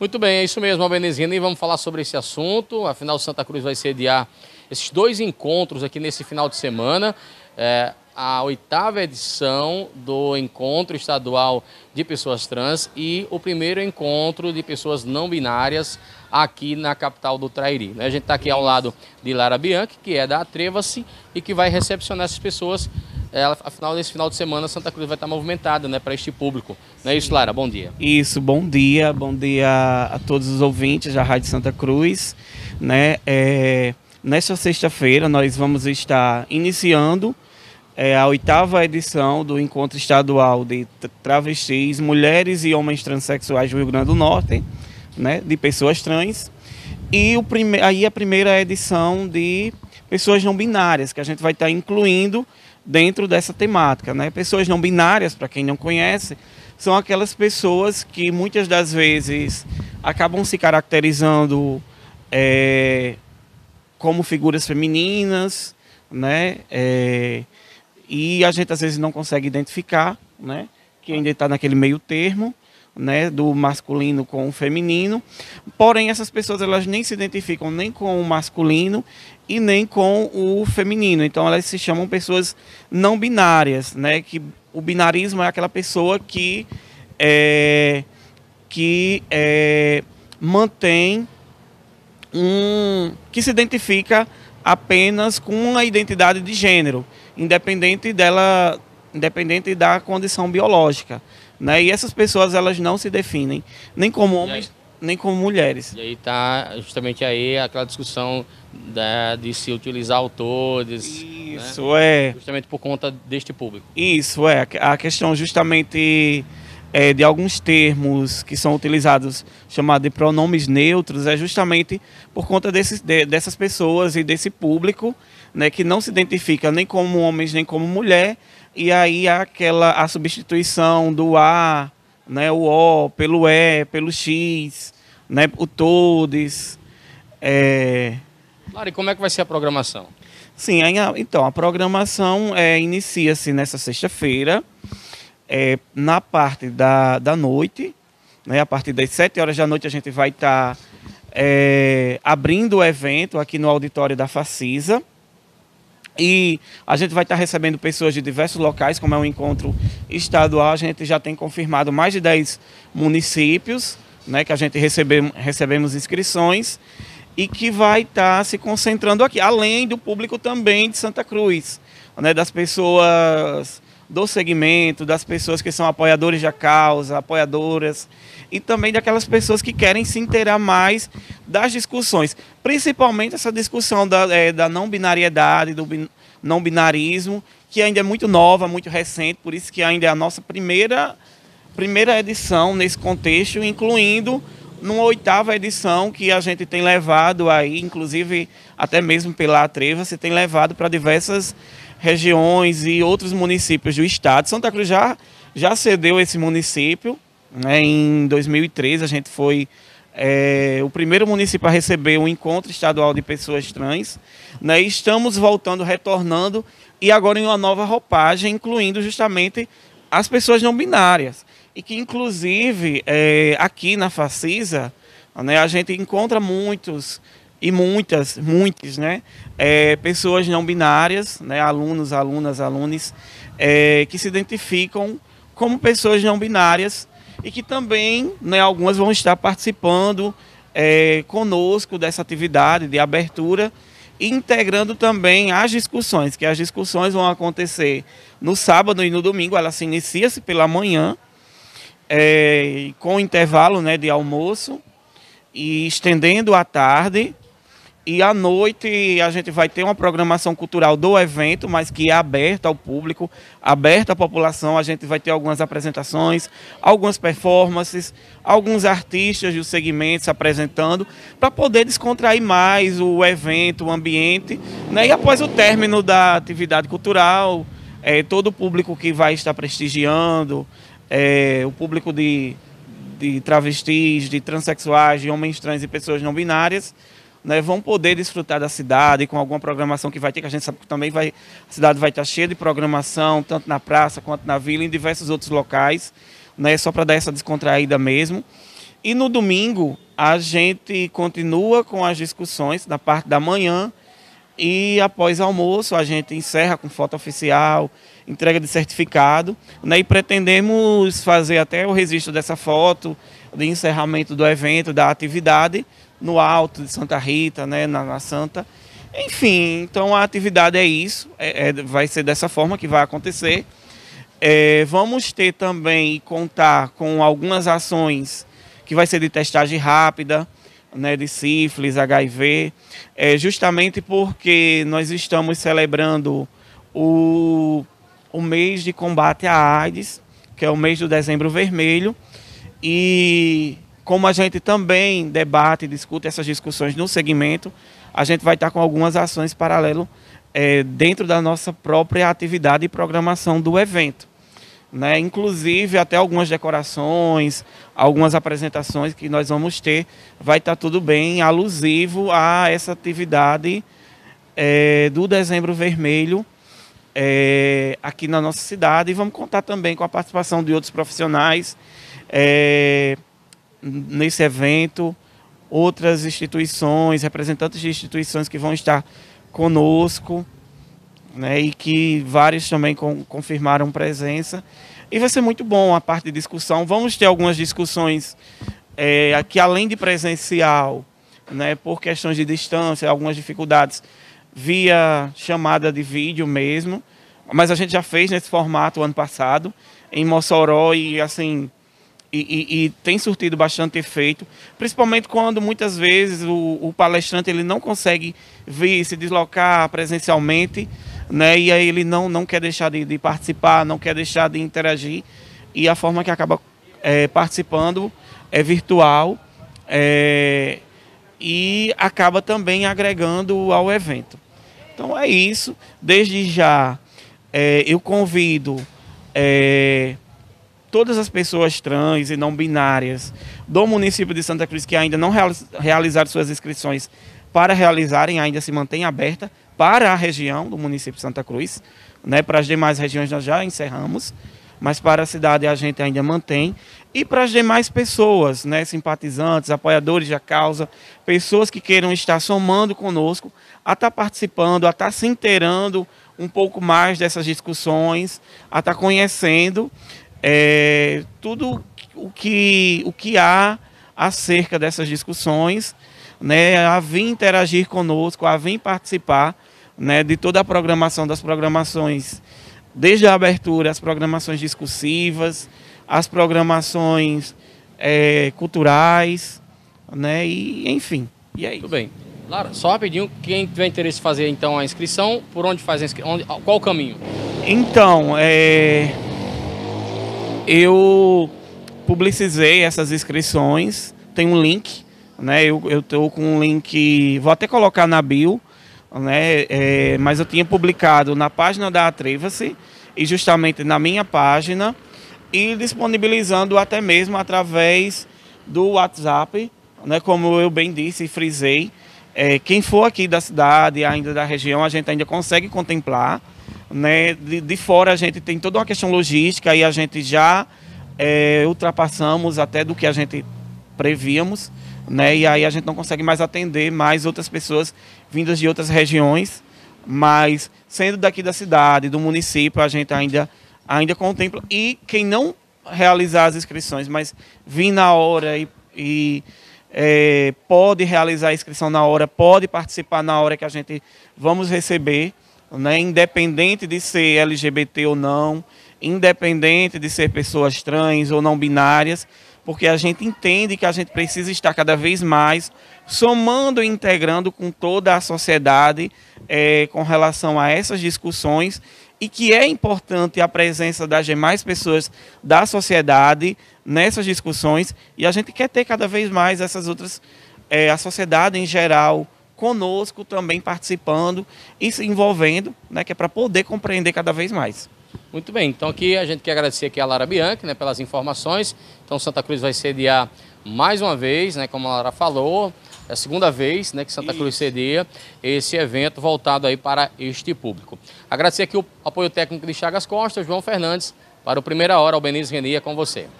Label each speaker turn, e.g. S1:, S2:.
S1: Muito bem, é isso mesmo, Albenezina, e vamos falar sobre esse assunto. Afinal, Santa Cruz vai sediar esses dois encontros aqui nesse final de semana. É, a oitava edição do Encontro Estadual de Pessoas Trans e o primeiro encontro de pessoas não binárias aqui na capital do Trairi. Né? A gente está aqui ao lado de Lara Bianchi, que é da Atreva-se e que vai recepcionar essas pessoas é, afinal, nesse final de semana, Santa Cruz vai estar movimentada né, para este público. Não é isso, Lara? Bom dia.
S2: Isso, bom dia. Bom dia a todos os ouvintes da Rádio Santa Cruz. Né, é, nesta sexta-feira, nós vamos estar iniciando é, a oitava edição do Encontro Estadual de Travestis, Mulheres e Homens Transsexuais do Rio Grande do Norte, né, de pessoas trans. E o prime aí a primeira edição de pessoas não binárias, que a gente vai estar incluindo dentro dessa temática. Né? Pessoas não binárias, para quem não conhece, são aquelas pessoas que muitas das vezes acabam se caracterizando é, como figuras femininas, né? É, e a gente às vezes não consegue identificar, né? Quem ainda está naquele meio termo né, do masculino com o feminino. Porém, essas pessoas elas nem se identificam nem com o masculino e nem com o feminino. Então, elas se chamam pessoas não binárias, né? Que o binarismo é aquela pessoa que é, que é, mantém um que se identifica apenas com a identidade de gênero, independente dela, independente da condição biológica. Né? E essas pessoas elas não se definem nem como homens,
S1: nem como mulheres. E aí está justamente aí aquela discussão da, de se utilizar autores. Né? Isso né? é. Justamente por conta deste público.
S2: Isso é. A questão justamente é, de alguns termos que são utilizados, chamados de pronomes neutros, é justamente por conta desses, de, dessas pessoas e desse público né, que não se identifica nem como homens nem como mulher, e aí aquela a substituição do A, né, o O pelo E, pelo X, né, o todes. É...
S1: Lari, como é que vai ser a programação?
S2: Sim, aí, então, a programação é, inicia-se nessa sexta-feira, é, na parte da, da noite, né, a partir das 7 horas da noite a gente vai estar tá, é, abrindo o evento aqui no auditório da Facisa, e a gente vai estar recebendo pessoas de diversos locais, como é um encontro estadual. A gente já tem confirmado mais de 10 municípios né, que a gente recebe, recebemos inscrições e que vai estar se concentrando aqui, além do público também de Santa Cruz, né, das pessoas do segmento, das pessoas que são apoiadores da causa, apoiadoras, e também daquelas pessoas que querem se inteirar mais das discussões, principalmente essa discussão da, é, da não binariedade, do bin, não binarismo, que ainda é muito nova, muito recente, por isso que ainda é a nossa primeira, primeira edição nesse contexto, incluindo numa oitava edição que a gente tem levado aí, inclusive até mesmo pela Atreva, se tem levado para diversas regiões e outros municípios do estado. Santa Cruz já, já cedeu esse município. Né? Em 2013, a gente foi é, o primeiro município a receber um encontro estadual de pessoas trans. Né? Estamos voltando, retornando, e agora em uma nova roupagem, incluindo justamente as pessoas não binárias. E que, inclusive, é, aqui na Facisa, né, a gente encontra muitos e muitas, muitos, né? É, pessoas não binárias, né? alunos, alunas, alunos, é, que se identificam como pessoas não binárias e que também, né, algumas vão estar participando é, conosco dessa atividade de abertura, integrando também as discussões, que as discussões vão acontecer no sábado e no domingo, ela se inicia-se pela manhã, é, com intervalo né, de almoço, e estendendo à tarde, e à noite a gente vai ter uma programação cultural do evento, mas que é aberta ao público, aberta à população. A gente vai ter algumas apresentações, algumas performances, alguns artistas do segmento apresentando, para poder descontrair mais o evento, o ambiente. Né? E após o término da atividade cultural, é, todo o público que vai estar prestigiando, é, o público de, de travestis, de transexuais, de homens trans e pessoas não binárias né, vão poder desfrutar da cidade com alguma programação que vai ter, que a gente sabe que também vai, a cidade vai estar cheia de programação, tanto na praça quanto na vila, em diversos outros locais, né, só para dar essa descontraída mesmo. E no domingo, a gente continua com as discussões na parte da manhã e após almoço a gente encerra com foto oficial, entrega de certificado, né, e pretendemos fazer até o registro dessa foto de encerramento do evento, da atividade, no Alto de Santa Rita, né, na, na Santa. Enfim, então a atividade é isso, é, é, vai ser dessa forma que vai acontecer. É, vamos ter também e contar com algumas ações que vai ser de testagem rápida, né, de sífilis, HIV, é, justamente porque nós estamos celebrando o, o mês de combate à AIDS, que é o mês do dezembro vermelho, e como a gente também debate, discute essas discussões no segmento, a gente vai estar com algumas ações paralelo é, dentro da nossa própria atividade e programação do evento. Né? Inclusive até algumas decorações, algumas apresentações que nós vamos ter, vai estar tudo bem alusivo a essa atividade é, do Dezembro Vermelho é, aqui na nossa cidade. E vamos contar também com a participação de outros profissionais. É, nesse evento outras instituições, representantes de instituições que vão estar conosco, né, e que vários também com, confirmaram presença. E vai ser muito bom a parte de discussão. Vamos ter algumas discussões é, aqui, além de presencial, né, por questões de distância, algumas dificuldades via chamada de vídeo mesmo. Mas a gente já fez nesse formato ano passado, em Mossoró, e assim, e, e, e, tem surtido bastante efeito, principalmente quando muitas vezes o, o, palestrante ele não consegue vir, se deslocar presencialmente, né? E aí ele não, não quer deixar de, de participar, não quer deixar de interagir. E a forma que acaba é, participando é virtual é, e acaba também agregando ao evento. Então é isso. Desde já é, eu convido. É, todas as pessoas trans e não binárias do município de Santa Cruz que ainda não realizaram suas inscrições para realizarem, ainda se mantém aberta para a região do município de Santa Cruz. Né? Para as demais regiões nós já encerramos, mas para a cidade a gente ainda mantém. E para as demais pessoas, né? simpatizantes, apoiadores da causa, pessoas que queiram estar somando conosco, a estar tá participando, a estar tá se inteirando um pouco mais dessas discussões, a estar tá conhecendo é, tudo o que, o que há acerca dessas discussões, né, a vir interagir conosco, a vir participar né, de toda a programação das programações, desde a abertura, as programações discursivas, as programações é, culturais, né, e enfim.
S1: E é Tudo bem. Lara, só rapidinho, quem tiver interesse em fazer então a inscrição, por onde faz a inscrição? Qual o caminho?
S2: Então, é, eu publicizei essas inscrições, tem um link, né? Eu, estou com um link, vou até colocar na bio, né? É, mas eu tinha publicado na página da Atreva-se e justamente na minha página e disponibilizando até mesmo através do WhatsApp, né? Como eu bem disse e frisei, é, quem for aqui da cidade, ainda da região, a gente ainda consegue contemplar. Né? De, de fora a gente tem toda uma questão logística e a gente já é, ultrapassamos até do que a gente prevíamos, né? E aí a gente não consegue mais atender mais outras pessoas vindas de outras regiões, mas sendo daqui da cidade, do município, a gente ainda ainda contempla. E quem não realizar as inscrições, mas vir na hora e, e é, pode realizar a inscrição na hora, pode participar na hora que a gente vamos receber né? independente de ser LGBT ou não, independente de ser pessoas trans ou não binárias, porque a gente entende que a gente precisa estar cada vez mais somando e integrando com toda a sociedade é, com relação a essas discussões e que é importante a presença das demais pessoas da sociedade nessas discussões e a gente quer ter cada vez mais essas outras é, a sociedade em geral conosco também participando
S1: e se envolvendo, né, que é para poder compreender cada vez mais. Muito bem, então aqui a gente quer agradecer aqui a Lara Bianchi né, pelas informações. Então Santa Cruz vai sediar mais uma vez, né, como a Lara falou, é a segunda vez né, que Santa Cruz cedia esse evento voltado aí para este público. Agradecer aqui o apoio técnico de Chagas Costa, João Fernandes, para o Primeira Hora, o Benício Renia com você.